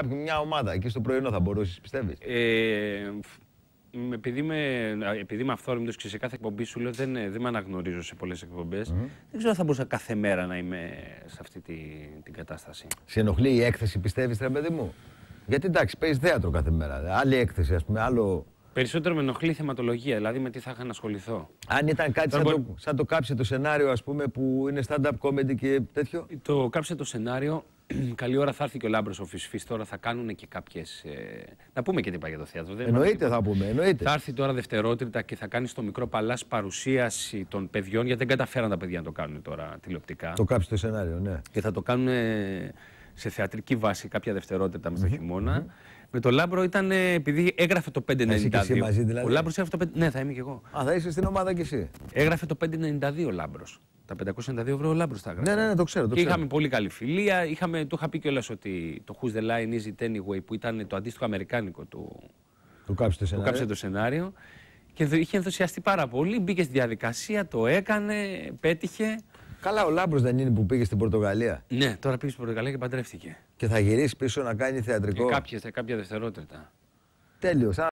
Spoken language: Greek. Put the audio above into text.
κάποια μια ομάδα εκεί στο πρωινό θα μπορούσε, πιστεύεις. Ε, επειδή είμαι, επειδή είμαι αυθόρμητος και σε κάθε εκπομπή σου λέω δεν, ε, δεν με αναγνωρίζω σε πολλές εκπομπές, δεν ξέρω αν θα μπορούσα κάθε μέρα να είμαι σε αυτή τη, την κατάσταση. Σε ενοχλεί η έκθεση, πιστεύεις, ρε παιδί μου. Γιατί εντάξει, παίζεις θέατρο κάθε μέρα. Άλλη έκθεση, ας πούμε, άλλο. Περισσότερο με ενοχλεί θεματολογία, δηλαδή με τι θα είχα να ασχοληθώ. Αν ήταν κάτι σαν, μπορεί... το, σαν το κάψε το σενάριο, ας πούμε, που είναι stand-up comedy και τέτοιο. Το κάψε το σενάριο καλή ώρα θα έρθει και ο Λάμπρος ο Φυσφής τώρα. Θα κάνουν και κάποιες. Ε... Να πούμε και τι πάει για το θέατρο. Δεν εννοείται, θα πούμε. Εννοείται. Θα έρθει τώρα δευτερότητα και θα κάνει στο μικρό παλάς παρουσίαση των παιδιών. Γιατί δεν καταφέραν τα παιδιά να το κάνουν τώρα τηλεοπτικά. Το κάψει το σενάριο, ναι. Και θα το κάνουν σε θεατρική βάση κάποια δευτερότητα με το χειμώνα. Με τον Λάμπρο ήταν ε, επειδή έγραφε το 592. δηλαδή. Ο Λάμπρος έγραφε το 5. Ναι, θα είμαι κι εγώ. Α, θα είσαι στην ομάδα κι εσύ. Έγραφε το 592 ο Λάμπρος. Τα 592 ευρώ όλα μπροστά γράφει. Ναι, ναι, ναι, το ξέρω. Το ξέρω. είχαμε πολύ καλή φιλία. Είχαμε, το είχα πει κιόλας ότι το Who's the Line is it Anyway που ήταν το αντίστοιχο αμερικάνικο του. Το κάψε το σενάριο. το σενάριο. Και είχε ενθουσιαστεί πάρα πολύ. Μπήκε στη διαδικασία, το έκανε, πέτυχε. Καλά, ο Λάμπρος δεν είναι που πήγε στην Πορτογαλία. Ναι, τώρα πήγε στην Πορτογαλία και παντρεύτηκε. Και θα γυρίσει πίσω να κάνει θεατρικό. Και κάποιες, κάποια δευτερότητα. Τέλειος.